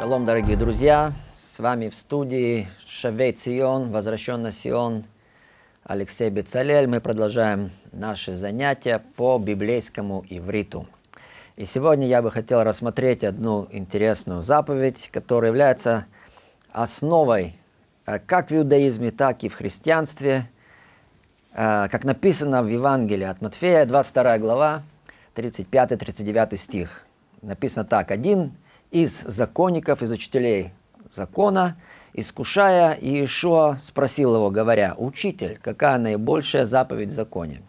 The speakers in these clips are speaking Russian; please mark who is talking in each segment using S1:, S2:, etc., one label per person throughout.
S1: Шалом, дорогие друзья! С вами в студии Шавей Цион, возвращенный Сион, Алексей Бецалель. Мы продолжаем наши занятия по библейскому ивриту. И сегодня я бы хотел рассмотреть одну интересную заповедь, которая является основой э, как в иудаизме, так и в христианстве. Э, как написано в Евангелии от Матфея, 22 глава, 35-39 стих. Написано так. «Один из законников, из учителей закона, искушая Иешуа, спросил его, говоря, «Учитель, какая наибольшая заповедь в законе?»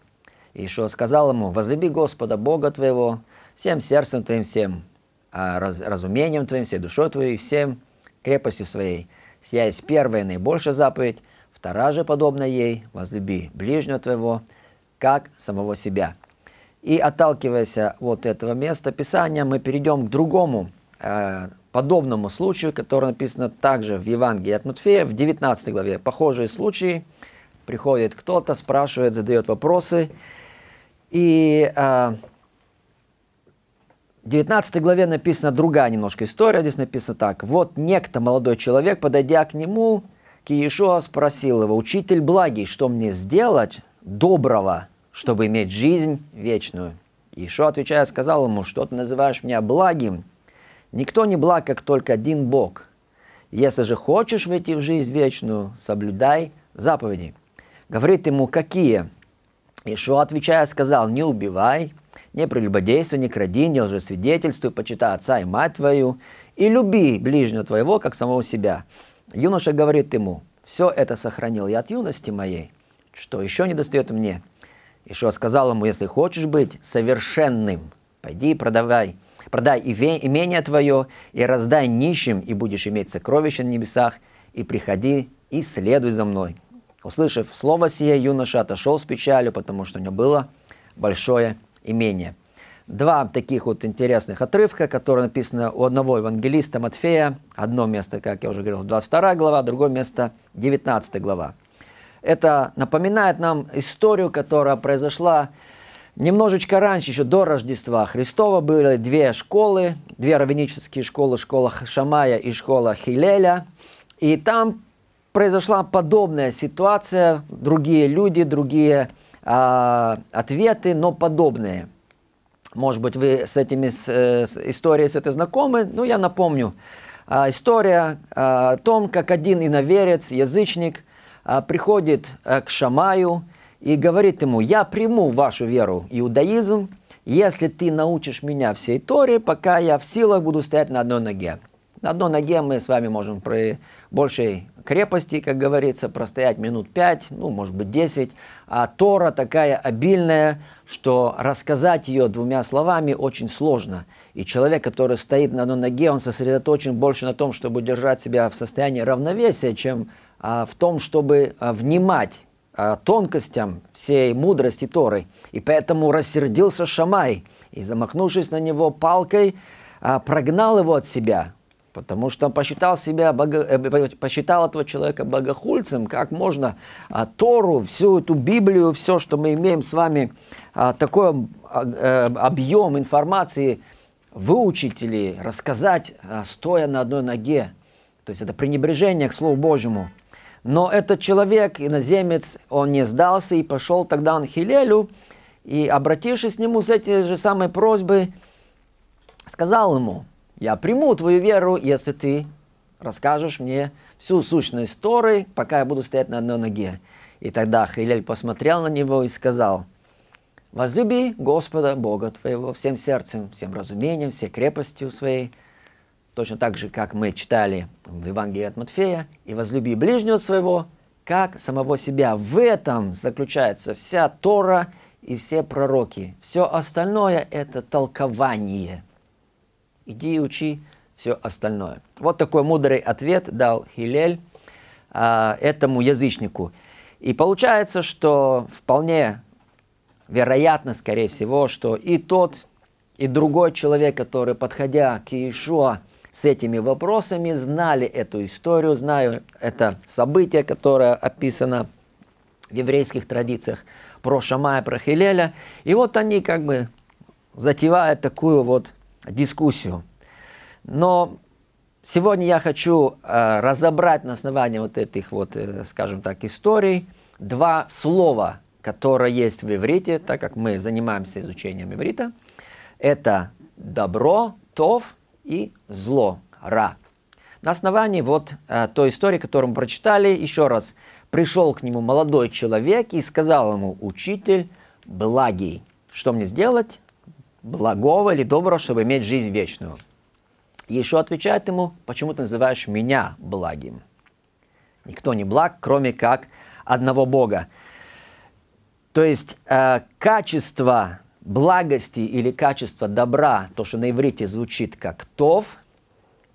S1: Иешуа сказал ему, «Возлюби Господа Бога твоего всем сердцем твоим, всем а, разумением твоим, всей душой твоей, всем крепостью своей. Сия есть первая наибольшая заповедь, вторая же подобна ей, возлюби ближнего твоего, как самого себя». И отталкиваясь от этого места Писания, мы перейдем к другому – Э, подобному случаю, который написано также в Евангелии от Матфея, в 19 главе. Похожие случаи. Приходит кто-то, спрашивает, задает вопросы. И э, в 19 главе написана другая немножко история. Здесь написано так. «Вот некто молодой человек, подойдя к нему, к Иешуа спросил его, «Учитель благий, что мне сделать доброго, чтобы иметь жизнь вечную?» Иешуа, отвечая, сказал ему, «Что ты называешь меня благим?» Никто не благ, как только один Бог. Если же хочешь войти в жизнь вечную, соблюдай заповеди. Говорит ему, какие? Ишуа, отвечая, сказал, не убивай, не прелюбодействуй, не кради, не лжесвидетельствуй, почитай отца и мать твою, и люби ближнего твоего, как самого себя. Юноша говорит ему, все это сохранил я от юности моей, что еще не достает мне. Ишуа сказал ему, если хочешь быть совершенным, пойди и продавай – Продай и имение твое и раздай нищим, и будешь иметь сокровища на небесах, и приходи и следуй за мной». Услышав слово сие, юноша отошел с печалью, потому что у него было большое имение. Два таких вот интересных отрывка, которые написаны у одного евангелиста Матфея. Одно место, как я уже говорил, 22 глава, другое место 19 глава. Это напоминает нам историю, которая произошла Немножечко раньше, еще до Рождества Христова, были две школы, две раввинические школы, школа Шамая и школа Хилеля. И там произошла подобная ситуация, другие люди, другие а, ответы, но подобные. Может быть, вы с этими с, э, с историей с этой знакомы, но ну, я напомню. А, история а, о том, как один иноверец, язычник, а, приходит а, к Шамаю – и говорит ему, я приму вашу веру, иудаизм, если ты научишь меня всей Торе, пока я в силах буду стоять на одной ноге. На одной ноге мы с вами можем при большей крепости, как говорится, простоять минут пять, ну, может быть, десять. А Тора такая обильная, что рассказать ее двумя словами очень сложно. И человек, который стоит на одной ноге, он сосредоточен больше на том, чтобы держать себя в состоянии равновесия, чем а, в том, чтобы а, внимать Э, тонкостям всей мудрости Торы. И поэтому рассердился Шамай и, замахнувшись на него палкой, э, прогнал его от себя, потому что он посчитал, себя, бого... Э, посчитал этого человека богохульцем. Как можно Тору, всю эту Библию, все, что мы имеем с вами, такой объем информации выучить или рассказать, стоя на одной ноге. То есть это пренебрежение к Слову Божьему – но этот человек, иноземец, он не сдался и пошел тогда он Хилелю, и, обратившись к нему с этой же самой просьбой, сказал ему, «Я приму твою веру, если ты расскажешь мне всю сущность Торы, пока я буду стоять на одной ноге». И тогда Хилель посмотрел на него и сказал, «Возлюби Господа Бога твоего всем сердцем, всем разумением, всей крепостью своей, точно так же, как мы читали в Евангелии от Матфея, и возлюби ближнего своего, как самого себя. В этом заключается вся Тора и все пророки. Все остальное – это толкование. Иди и учи все остальное. Вот такой мудрый ответ дал Хилель а, этому язычнику. И получается, что вполне вероятно, скорее всего, что и тот, и другой человек, который, подходя к Иешуа, с этими вопросами, знали эту историю, знаю это событие, которое описано в еврейских традициях про Шамая, про Хилеля. И вот они как бы затевают такую вот дискуссию. Но сегодня я хочу э, разобрать на основании вот этих вот, э, скажем так, историй два слова, которые есть в иврите, так как мы занимаемся изучением иврита. Это добро, тов и зло, ра. На основании вот э, той истории, которую мы прочитали, еще раз, пришел к нему молодой человек и сказал ему, учитель благий, что мне сделать благого или доброго, чтобы иметь жизнь вечную? Еще отвечает ему, почему ты называешь меня благим? Никто не благ, кроме как одного Бога. То есть э, качество благости или качество добра, то, что на иврите звучит как «тов»,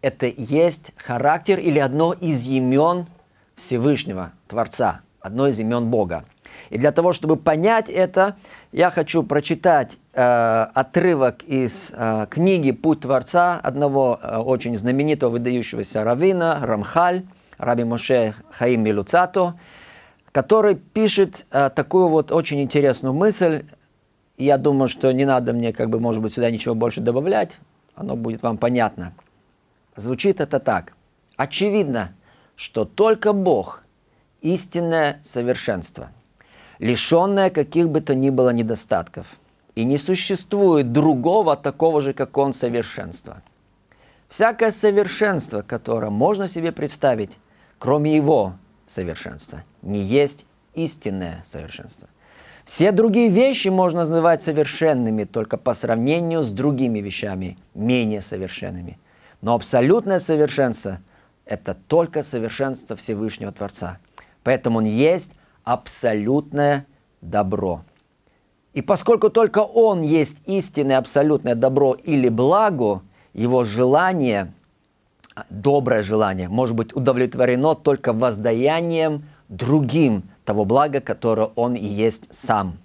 S1: это есть характер или одно из имен Всевышнего Творца, одно из имен Бога. И для того, чтобы понять это, я хочу прочитать э, отрывок из э, книги «Путь Творца» одного э, очень знаменитого выдающегося равина Рамхаль, Раби Моше Хаим Милуцато, который пишет э, такую вот очень интересную мысль я думаю, что не надо мне, как бы, может быть, сюда ничего больше добавлять. Оно будет вам понятно. Звучит это так. Очевидно, что только Бог – истинное совершенство, лишенное каких бы то ни было недостатков. И не существует другого такого же, как Он, совершенства. Всякое совершенство, которое можно себе представить, кроме Его совершенства, не есть истинное совершенство. Все другие вещи можно называть совершенными, только по сравнению с другими вещами, менее совершенными. Но абсолютное совершенство – это только совершенство Всевышнего Творца. Поэтому он есть абсолютное добро. И поскольку только он есть истинное абсолютное добро или благо, его желание, доброе желание, может быть удовлетворено только воздаянием другим – того блага, которое он и есть сам.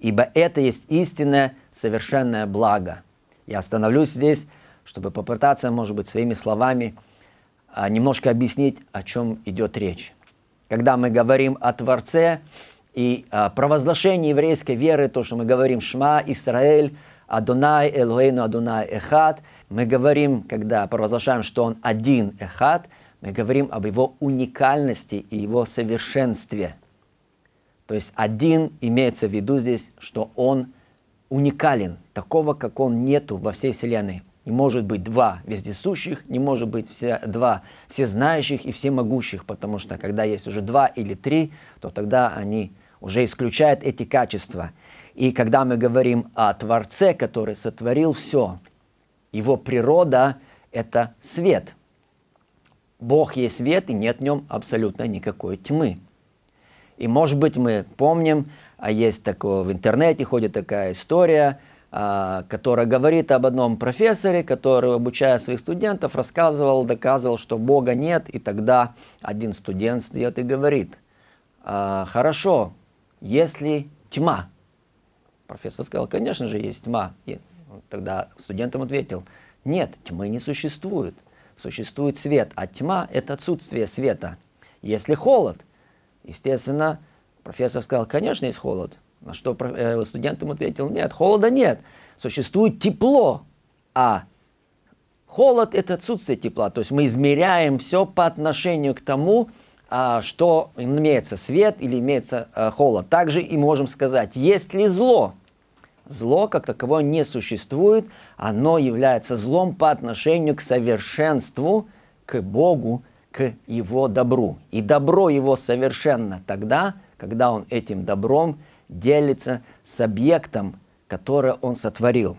S1: Ибо это есть истинное, совершенное благо. Я остановлюсь здесь, чтобы попытаться, может быть, своими словами а, немножко объяснить, о чем идет речь. Когда мы говорим о Творце и о провозглашении еврейской веры, то, что мы говорим «Шма, Исраэль», «Адонай, Элоэйну, Адонай, Эхат», мы говорим, когда провозглашаем, что Он один, Эхат, мы говорим об Его уникальности и Его совершенстве – то есть один имеется в виду здесь, что он уникален, такого, как он нету во всей Вселенной. Не может быть два вездесущих, не может быть все, два всезнающих и всемогущих, потому что когда есть уже два или три, то тогда они уже исключают эти качества. И когда мы говорим о Творце, который сотворил все, его природа – это свет. Бог есть свет, и нет в нем абсолютно никакой тьмы. И, может быть, мы помним, а есть такое в интернете, ходит такая история, а, которая говорит об одном профессоре, который, обучая своих студентов, рассказывал, доказывал, что Бога нет, и тогда один студент встает и говорит, «А, хорошо, если тьма, профессор сказал, конечно же, есть тьма, и тогда студентам ответил, нет, тьмы не существует, существует свет, а тьма – это отсутствие света. Если холод – Естественно, профессор сказал, конечно, есть холод. На что э, студент ему ответил, нет, холода нет, существует тепло, а холод – это отсутствие тепла. То есть мы измеряем все по отношению к тому, а, что имеется свет или имеется э, холод. Также и можем сказать, есть ли зло. Зло как таковое не существует, оно является злом по отношению к совершенству, к Богу, к его добру. И добро его совершенно тогда, когда он этим добром делится с объектом, которое он сотворил.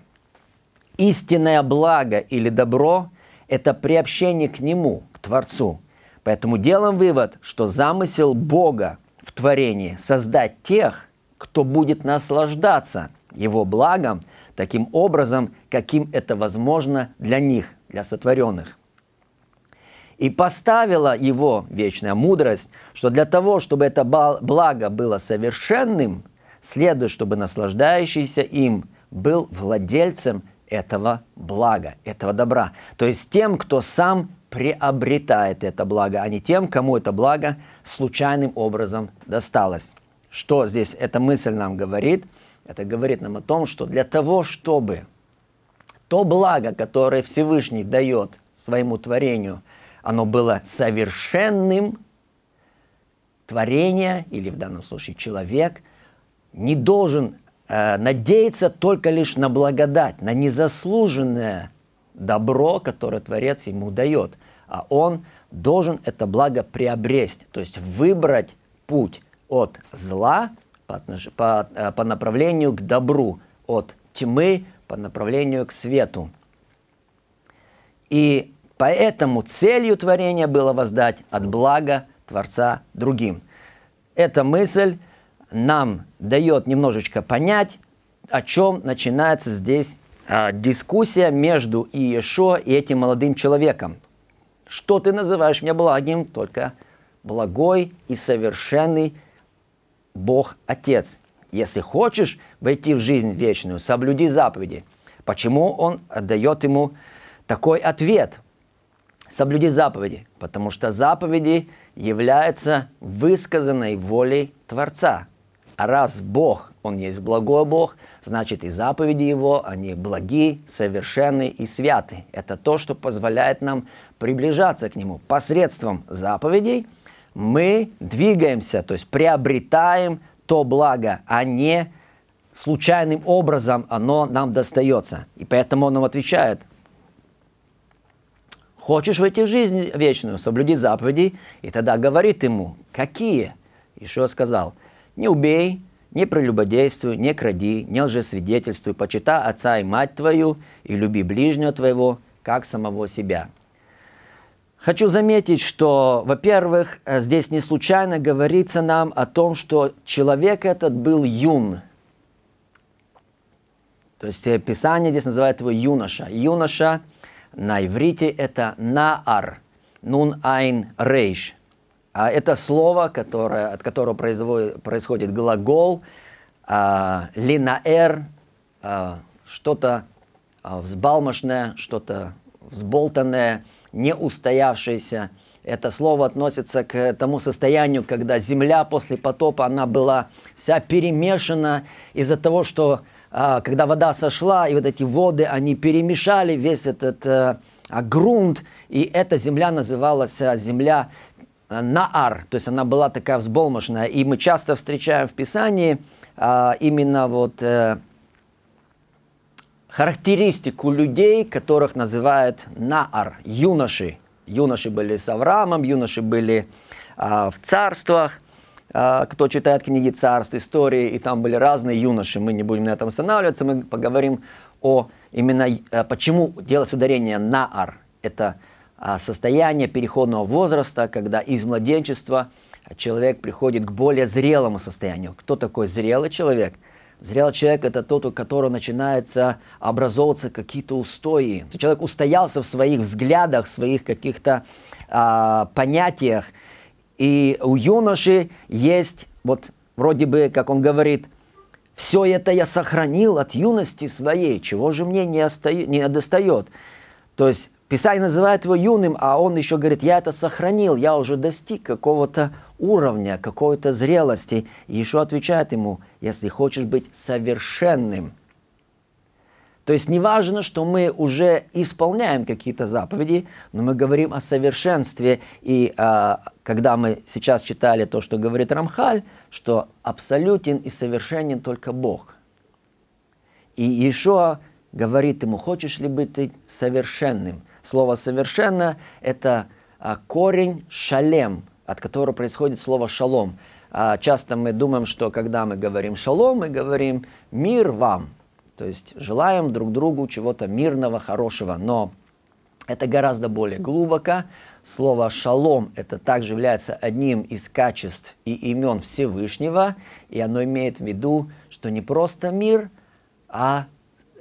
S1: Истинное благо или добро – это приобщение к нему, к Творцу. Поэтому делаем вывод, что замысел Бога в творении – создать тех, кто будет наслаждаться его благом таким образом, каким это возможно для них, для сотворенных. И поставила его вечная мудрость, что для того, чтобы это благо было совершенным, следует, чтобы наслаждающийся им был владельцем этого блага, этого добра. То есть тем, кто сам приобретает это благо, а не тем, кому это благо случайным образом досталось. Что здесь эта мысль нам говорит? Это говорит нам о том, что для того, чтобы то благо, которое Всевышний дает своему творению, оно было совершенным, творение, или в данном случае человек, не должен э, надеяться только лишь на благодать, на незаслуженное добро, которое Творец ему дает, а он должен это благо приобрести, то есть выбрать путь от зла по, по, э, по направлению к добру, от тьмы по направлению к свету. И Поэтому целью творения было воздать от блага Творца другим. Эта мысль нам дает немножечко понять, о чем начинается здесь э, дискуссия между Иешо и этим молодым человеком. Что ты называешь меня благим? Только благой и совершенный Бог Отец. Если хочешь войти в жизнь вечную, соблюди заповеди. Почему он отдает ему такой ответ – соблюди заповеди, потому что заповеди являются высказанной волей Творца. А раз Бог, Он есть благой Бог, значит и заповеди Его, они благи, совершенны и святы. Это то, что позволяет нам приближаться к Нему. Посредством заповедей мы двигаемся, то есть приобретаем то благо, а не случайным образом оно нам достается. И поэтому он нам отвечает, Хочешь войти в жизнь вечную, соблюди заповеди, и тогда говорит ему, какие? Еще сказал, не убей, не прелюбодействуй, не кради, не лжесвидетельствуй, почита отца и мать твою, и люби ближнего твоего, как самого себя. Хочу заметить, что, во-первых, э, здесь не случайно говорится нам о том, что человек этот был юн. То есть э, Писание здесь называет его юноша. Юноша на иврите это наар, нун айн рейш. А это слово, которое, от которого производит, происходит глагол а, линаэр, а, что-то а, взбалмошное, что-то взболтанное, не устоявшееся. Это слово относится к тому состоянию, когда земля после потопа, она была вся перемешана из-за того, что а, когда вода сошла, и вот эти воды, они перемешали весь этот э, а, грунт, и эта земля называлась э, земля э, Наар, то есть она была такая взболмошная. И мы часто встречаем в Писании а, именно вот характеристику людей, которых называют Наар, юноши. Юноши были с Авраамом, юноши были в царствах – а, кто читает книги царств, истории, и там были разные юноши, мы не будем на этом останавливаться, мы поговорим о именно, а, почему делалось ударение на ар. Это а, состояние переходного возраста, когда из младенчества человек приходит к более зрелому состоянию. Кто такой зрелый человек? Зрелый человек – это тот, у которого начинаются образовываться какие-то устои. Человек устоялся в своих взглядах, в своих каких-то а, понятиях – и у юноши есть, вот вроде бы, как он говорит, все это я сохранил от юности своей, чего же мне не, остаю, не достает. То есть Писание называет его юным, а он еще говорит, я это сохранил, я уже достиг какого-то уровня, какой-то зрелости. И еще отвечает ему, если хочешь быть совершенным – то есть неважно, что мы уже исполняем какие-то заповеди, но мы говорим о совершенстве. И а, когда мы сейчас читали то, что говорит Рамхаль, что абсолютен и совершенен только Бог. И Иешуа говорит ему, хочешь ли быть ты совершенным? Слово «совершенно» – это а, корень «шалем», от которого происходит слово «шалом». А, часто мы думаем, что когда мы говорим «шалом», мы говорим «мир вам», то есть желаем друг другу чего-то мирного, хорошего, но это гораздо более глубоко. Слово «шалом» это также является одним из качеств и имен Всевышнего, и оно имеет в виду, что не просто мир, а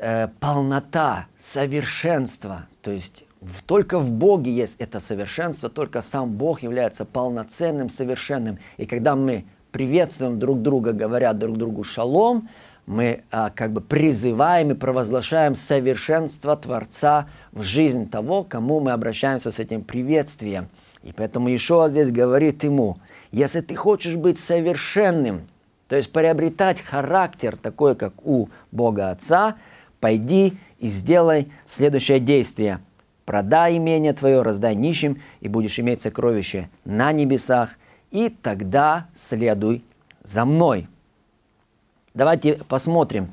S1: э, полнота, совершенство. То есть в, только в Боге есть это совершенство, только сам Бог является полноценным, совершенным. И когда мы приветствуем друг друга, говоря друг другу «шалом», мы а, как бы призываем и провозглашаем совершенство Творца в жизнь того, кому мы обращаемся с этим приветствием. И поэтому Ишуа здесь говорит ему, если ты хочешь быть совершенным, то есть приобретать характер такой, как у Бога Отца, пойди и сделай следующее действие. Продай имение твое, раздай нищим, и будешь иметь сокровище на небесах, и тогда следуй за мной. Давайте посмотрим.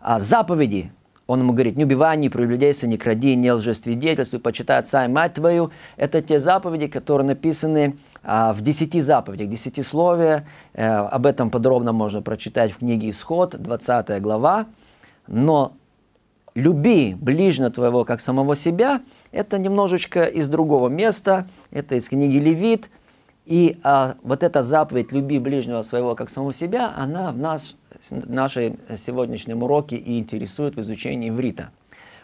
S1: А, заповеди. Он ему говорит, не убивай, не прелюдейся, не кради, не лжестведельствуй, почитай отца и мать твою. Это те заповеди, которые написаны а, в десяти заповедях, десятисловия. Э, об этом подробно можно прочитать в книге «Исход», 20 глава. Но люби ближнего твоего, как самого себя, это немножечко из другого места, это из книги Левит. И а, вот эта заповедь «люби ближнего своего, как самого себя», она в нас наши сегодняшние уроки и интересуют в изучении иврита.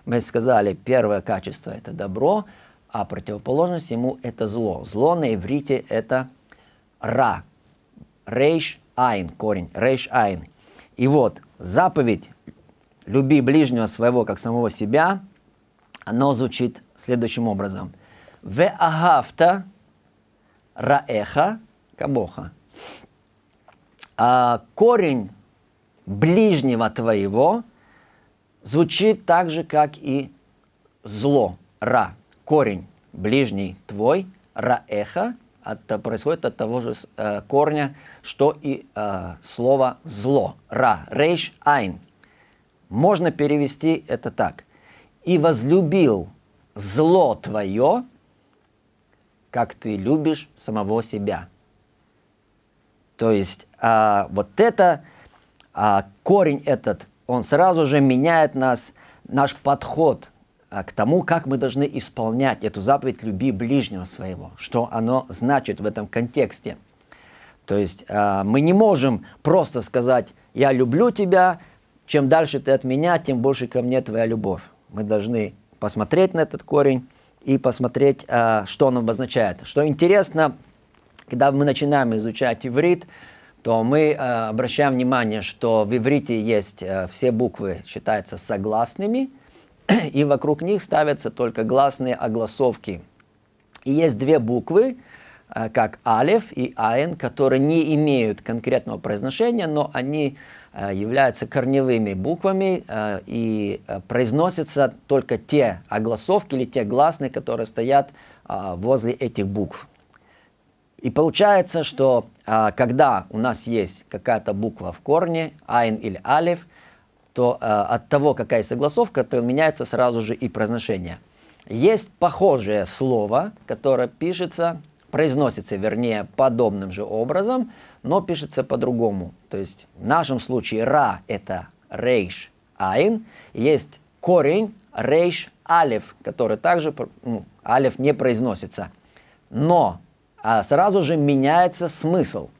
S1: Мы сказали, первое качество – это добро, а противоположность ему – это зло. Зло на иврите – это ра. Рейш айн, корень, рейш айн. И вот заповедь «люби ближнего своего, как самого себя», оно звучит следующим образом. «Ве агафта раэха кабоха. А корень ближнего твоего звучит так же, как и зло, ра, корень, ближний твой, раэха, это происходит от того же э, корня, что и э, слово зло, ра, рейш, айн. Можно перевести это так. И возлюбил зло твое, как ты любишь самого себя. То есть э, вот это а корень этот, он сразу же меняет нас, наш подход а, к тому, как мы должны исполнять эту заповедь «люби ближнего своего», что оно значит в этом контексте. То есть а, мы не можем просто сказать «я люблю тебя», чем дальше ты от меня, тем больше ко мне твоя любовь. Мы должны посмотреть на этот корень и посмотреть, а, что он обозначает. Что интересно, когда мы начинаем изучать иврит, то мы э, обращаем внимание, что в иврите есть э, все буквы считаются согласными, и вокруг них ставятся только гласные огласовки. И есть две буквы, э, как алев и аэн, которые не имеют конкретного произношения, но они э, являются корневыми буквами э, и э, произносятся только те огласовки или те гласные, которые стоят э, возле этих букв. И получается, что а, когда у нас есть какая-то буква в корне, айн или алиф, то а, от того, какая согласовка, то меняется сразу же и произношение. Есть похожее слово, которое пишется, произносится, вернее, подобным же образом, но пишется по-другому. То есть в нашем случае «ра» – это «рейш айн», есть корень «рейш алиф», который также ну, алиф не произносится. Но а сразу же меняется смысл.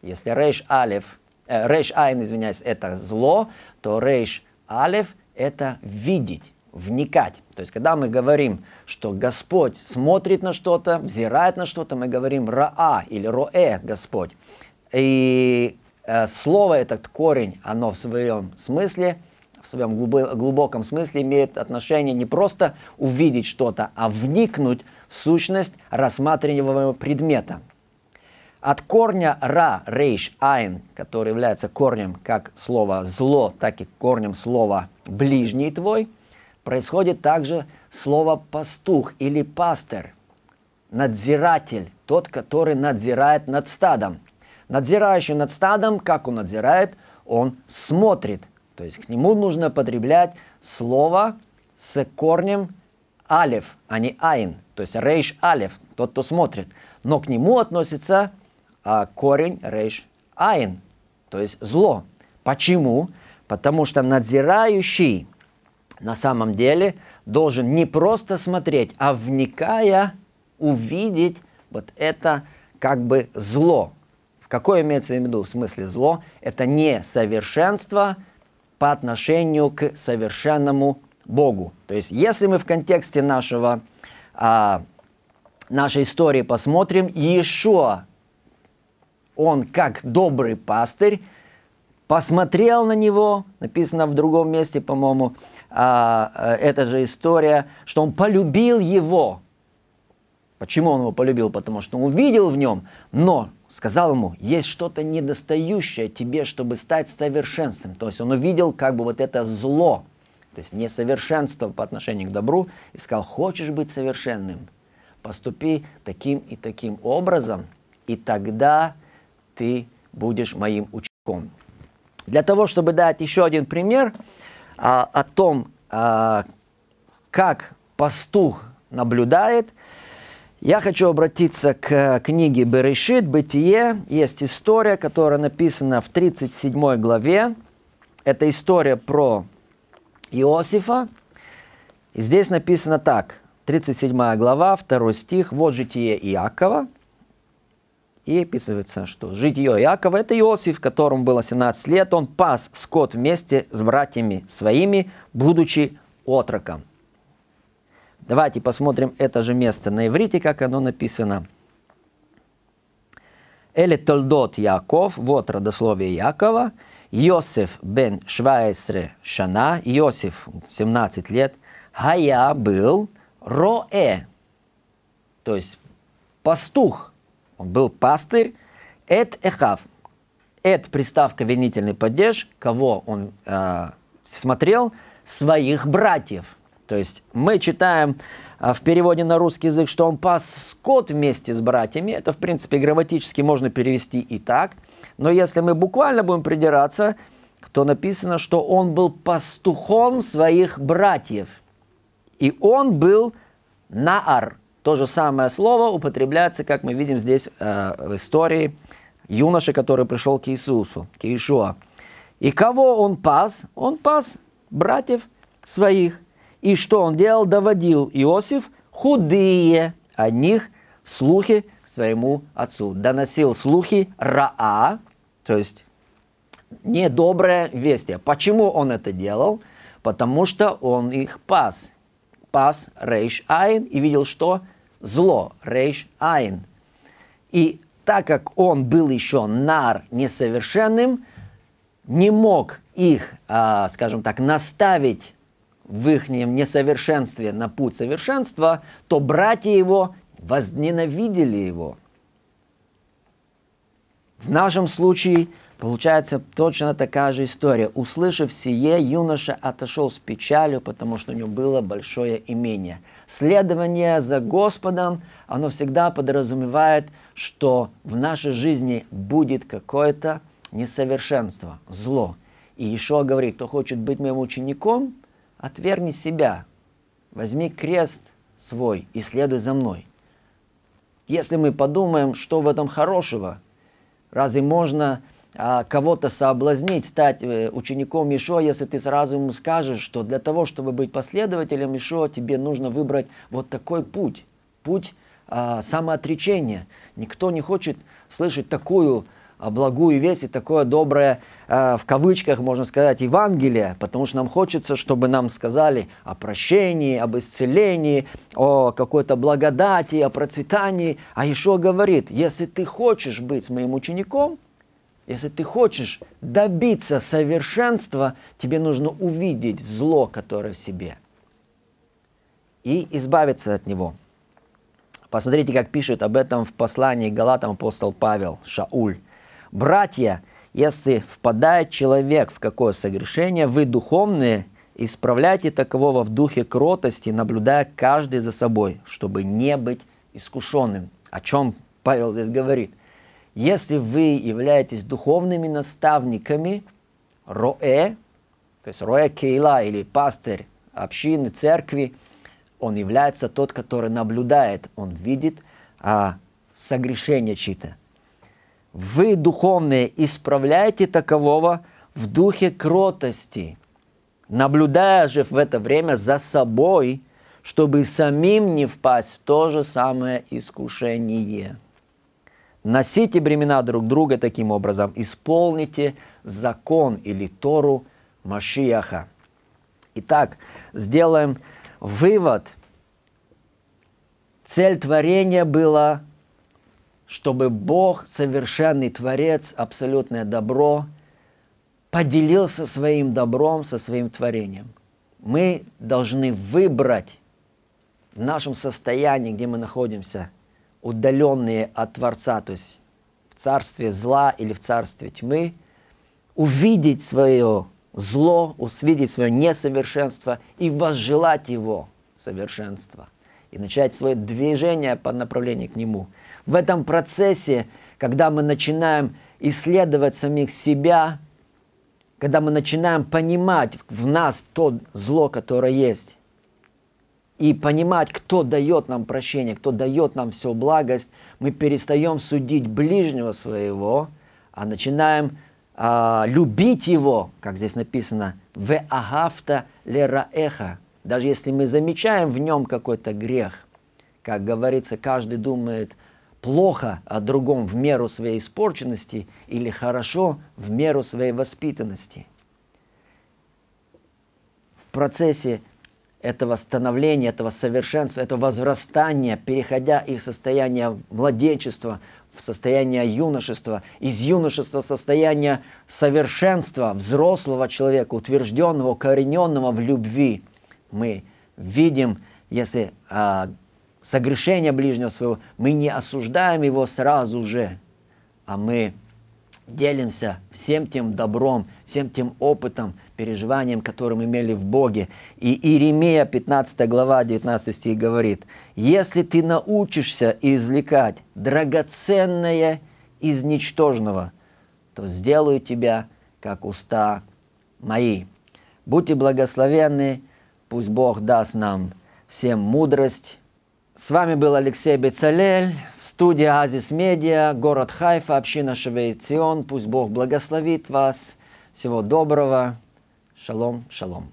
S1: Если рейш алиф, э, рейш айн, извиняюсь, это зло, то рейш алиф это видеть, вникать. То есть, когда мы говорим, что Господь смотрит на что-то, взирает на что-то, мы говорим раа или роэ Господь. И э, слово этот корень, оно в своем смысле – в своем глубоком смысле имеет отношение не просто увидеть что-то, а вникнуть сущность рассматриваемого предмета. От корня «ра», «рейш», «айн», который является корнем как слова «зло», так и корнем слова «ближний твой», происходит также слово «пастух» или «пастер», «надзиратель», тот, который надзирает над стадом. Надзирающий над стадом, как он надзирает, он смотрит. То есть к нему нужно потреблять слово с корнем Алев, а не Айн, то есть Рейш Алев, тот, кто смотрит. Но к нему относится а, корень Рейш Айн, то есть зло. Почему? Потому что надзирающий на самом деле должен не просто смотреть, а вникая увидеть вот это как бы зло. В какое имеется в виду в смысле зло? Это не совершенство по отношению к совершенному Богу. То есть, если мы в контексте нашего, а, нашей истории посмотрим, Иешуа, он как добрый пастырь, посмотрел на него, написано в другом месте, по-моему, а, э, эта же история, что он полюбил его. Почему он его полюбил? Потому что увидел в нем, но сказал ему, есть что-то недостающее тебе, чтобы стать совершенством. То есть он увидел как бы вот это зло – то есть несовершенство по отношению к добру, и сказал, хочешь быть совершенным, поступи таким и таким образом, и тогда ты будешь моим учеником. Для того, чтобы дать еще один пример а, о том, а, как пастух наблюдает, я хочу обратиться к книге Берешит, «Бытие». Есть история, которая написана в 37 главе. Это история про Иосифа. И здесь написано так, 37 глава, 2 стих, вот житие Иакова. И описывается, что житие Иакова – это Иосиф, которому было 17 лет, он пас скот вместе с братьями своими, будучи отроком. Давайте посмотрим это же место на иврите, как оно написано. Эле Толдот Яков, вот родословие Якова – Йосеф бен Швайсре Шана, Йосеф 17 лет, гая был Роэ, то есть пастух, он был пастырь, Эт Эхав. Эт приставка винительный падеж, кого он э, смотрел, своих братьев – то есть мы читаем а, в переводе на русский язык, что он пас скот вместе с братьями. Это, в принципе, грамматически можно перевести и так. Но если мы буквально будем придираться, то написано, что он был пастухом своих братьев. И он был наар. То же самое слово употребляется, как мы видим здесь э, в истории юноши, который пришел к Иисусу, к Иешуа. И кого он пас? Он пас братьев своих. И что он делал? Доводил Иосиф худые о них слухи к своему отцу. Доносил слухи Раа, то есть недоброе вести. Почему он это делал? Потому что он их пас. Пас Рейш Айн и видел, что зло Рейш Айн. И так как он был еще нар несовершенным, не мог их, а, скажем так, наставить в их несовершенстве на путь совершенства, то братья его возненавидели его. В нашем случае получается точно такая же история. Услышав сие, юноша отошел с печалью, потому что у него было большое имение. Следование за Господом, оно всегда подразумевает, что в нашей жизни будет какое-то несовершенство, зло. И еще говорит, кто хочет быть моим учеником, отвергни себя, возьми крест свой и следуй за мной. Если мы подумаем, что в этом хорошего, разве можно а, кого-то соблазнить, стать э, учеником Ишо, если ты сразу ему скажешь, что для того, чтобы быть последователем Ишо, тебе нужно выбрать вот такой путь, путь а, самоотречения. Никто не хочет слышать такую а, благую весть и такое доброе, а, в кавычках, можно сказать, Евангелие, потому что нам хочется, чтобы нам сказали о прощении, об исцелении, о какой-то благодати, о процветании. А еще говорит, если ты хочешь быть моим учеником, если ты хочешь добиться совершенства, тебе нужно увидеть зло, которое в себе, и избавиться от него. Посмотрите, как пишет об этом в послании Галатам апостол Павел, Шауль. Братья, если впадает человек в какое согрешение, вы духовные, исправляйте такового в духе кротости, наблюдая каждый за собой, чтобы не быть искушенным. О чем Павел здесь говорит? Если вы являетесь духовными наставниками, роэ, то есть роэ кейла или пастырь общины, церкви, он является тот, который наблюдает, он видит а, согрешение чьи-то вы, духовные, исправляйте такового в духе кротости, наблюдая же в это время за собой, чтобы самим не впасть в то же самое искушение. Носите бремена друг друга таким образом, исполните закон или Тору Машиаха. Итак, сделаем вывод. Цель творения была чтобы Бог, совершенный Творец, абсолютное добро, поделился своим добром со своим творением. Мы должны выбрать в нашем состоянии, где мы находимся, удаленные от Творца, то есть в царстве зла или в царстве тьмы, увидеть свое зло, увидеть свое несовершенство и возжелать его совершенства. И начать свое движение по направлению к нему – в этом процессе, когда мы начинаем исследовать самих себя, когда мы начинаем понимать в нас то зло, которое есть, и понимать, кто дает нам прощение, кто дает нам всю благость, мы перестаем судить ближнего своего, а начинаем а, любить его, как здесь написано, в агафта лераэха, даже если мы замечаем в нем какой-то грех. Как говорится, каждый думает – плохо о другом в меру своей испорченности или хорошо в меру своей воспитанности. В процессе этого становления, этого совершенства, этого возрастания, переходя из состояния младенчества в состояние юношества, из юношества в состояние совершенства взрослого человека, утвержденного, корененного в любви, мы видим, если а, согрешения ближнего своего, мы не осуждаем его сразу же, а мы делимся всем тем добром, всем тем опытом, переживанием, которым имели в Боге. И Иеремия, 15 глава, 19 стих говорит, «Если ты научишься извлекать драгоценное из ничтожного, то сделаю тебя, как уста мои». Будьте благословенны, пусть Бог даст нам всем мудрость, с вами был Алексей Бецалель, студия Азис Медиа, город Хайфа, община Шевейцион. Пусть Бог благословит вас. Всего доброго. Шалом, шалом.